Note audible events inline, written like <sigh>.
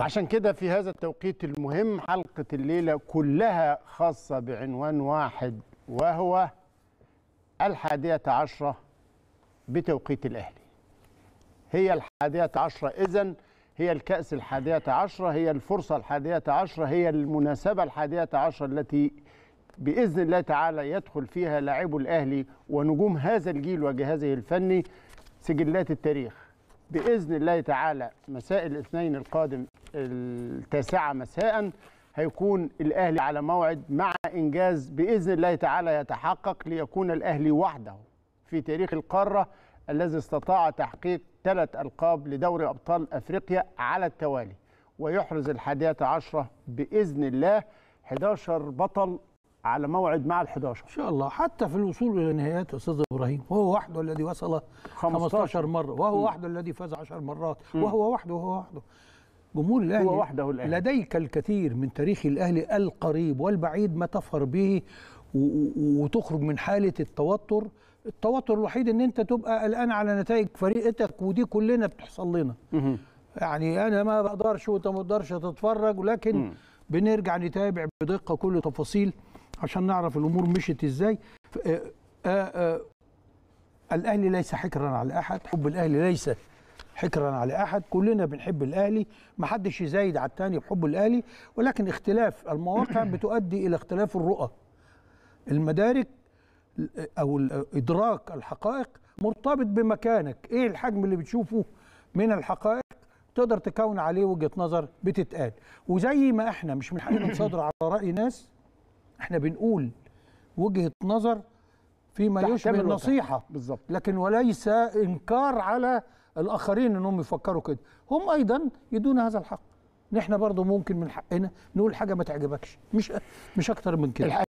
طيب. عشان كده في هذا التوقيت المهم حلقة الليلة كلها خاصة بعنوان واحد وهو الحادية عشرة بتوقيت الأهلي هي الحادية عشرة إذن هي الكأس الحادية عشرة هي الفرصة الحادية عشرة هي المناسبة الحادية عشرة التي بإذن الله تعالى يدخل فيها لاعبو الأهلي ونجوم هذا الجيل وجهازه الفني سجلات التاريخ باذن الله تعالى مساء الاثنين القادم التاسعه مساء هيكون الاهلي على موعد مع انجاز باذن الله تعالى يتحقق ليكون الاهلي وحده في تاريخ القاره الذي استطاع تحقيق ثلاث القاب لدوري ابطال افريقيا على التوالي ويحرز الحادية عشرة بإذن الله 11 بطل على موعد مع ال11 ان شاء الله حتى في الوصول الى النهائيات استاذ ابراهيم وهو وحده الذي وصل 15, مره وهو وحده الذي فاز 10 مرات وهو وحده وهو وحده جمهور الاهلي هو وحده الاهلي لديك الكثير من تاريخ الاهلي القريب والبعيد ما تفخر به وتخرج من حاله التوتر التوتر الوحيد ان انت تبقى قلقان على نتائج فريقك ودي كلنا بتحصل لنا يعني انا ما بقدرش وانت ما تقدرش تتفرج ولكن بنرجع نتابع بدقه كل تفاصيل عشان نعرف الامور مشيت ازاي آه، آه، آه، الاهلي ليس حكرا على احد حب الاهلي ليس حكرا على احد كلنا بنحب الاهلي ما حدش يزايد على الثاني بحب الاهلي ولكن اختلاف المواقع <coughs> بتؤدي الى اختلاف الرؤى المدارك او ادراك الحقائق مرتبط بمكانك ايه الحجم اللي بتشوفه من الحقائق تقدر تكون عليه وجهه نظر بتتقال وزي ما احنا مش من حقنا نصادر على راي ناس احنا بنقول وجهه نظر فيما يشبه النصيحه بالظبط لكن وليس انكار على الاخرين انهم يفكروا كده هم ايضا يدون هذا الحق نحن برضو ممكن من حقنا نقول حاجه ما تعجبكش مش مش اكتر من كده